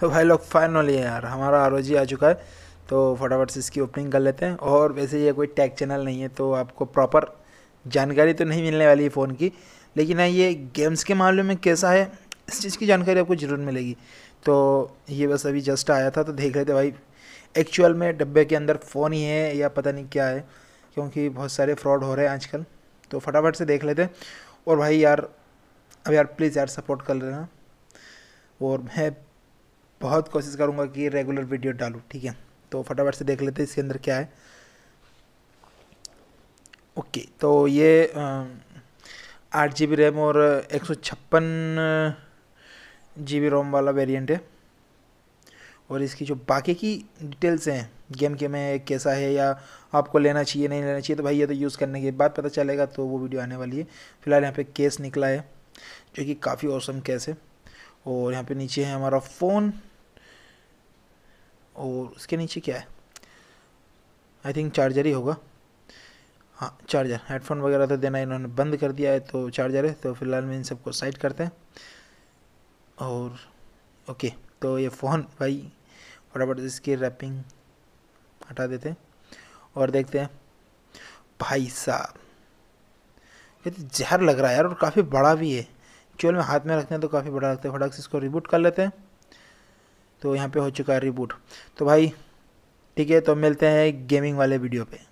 तो भाई लोग फाइनली यार हमारा आर आ चुका है तो फटाफट से इसकी ओपनिंग कर लेते हैं और वैसे ये कोई टैग चैनल नहीं है तो आपको प्रॉपर जानकारी तो नहीं मिलने वाली है फ़ोन की लेकिन हाँ ये गेम्स के मामले में कैसा है इस चीज़ की जानकारी आपको ज़रूर मिलेगी तो ये बस अभी जस्ट आया था तो देख रहे थे भाई एक्चुअल में डब्बे के अंदर फ़ोन ही है या पता नहीं क्या है क्योंकि बहुत सारे फ्रॉड हो रहे हैं आजकल तो फटाफट से देख लेते हैं और भाई यार अब यार प्लीज़ यार सपोर्ट कर लेना और मैं बहुत कोशिश करूँगा कि रेगुलर वीडियो डालूँ ठीक है तो फटाफट से देख लेते हैं इसके अंदर क्या है ओके तो ये आठ जी बी रैम और एक सौ छप्पन जी बी रोम वाला वेरिएंट है और इसकी जो बाकी की डिटेल्स हैं गेम के में कैसा है या आपको लेना चाहिए नहीं लेना चाहिए तो भाई ये तो यूज़ करने के बाद पता चलेगा तो वो वीडियो आने वाली है फ़िलहाल यहाँ पे केस निकला है जो कि काफ़ी औसम केस है और यहाँ पे नीचे है हमारा फ़ोन और उसके नीचे क्या है आई थिंक चार्जर ही होगा हाँ चार्जर हेडफोन वगैरह तो देना इन्होंने बंद कर दिया है तो चार्जर है तो फिलहाल मैं इन सबको साइड करते हैं और ओके तो ये फ़ोन भाई फटाफट इसकी रैपिंग हटा देते हैं और देखते हैं भाई साहब ये तो जहर लग रहा है यार और काफ़ी बड़ा भी है चोल में हाथ में रखते हैं तो काफ़ी बड़ा लगता है फटाक से इसको रिबूट कर लेते हैं तो यहाँ पे हो चुका है रिबूट तो भाई ठीक है तो मिलते हैं गेमिंग वाले वीडियो पे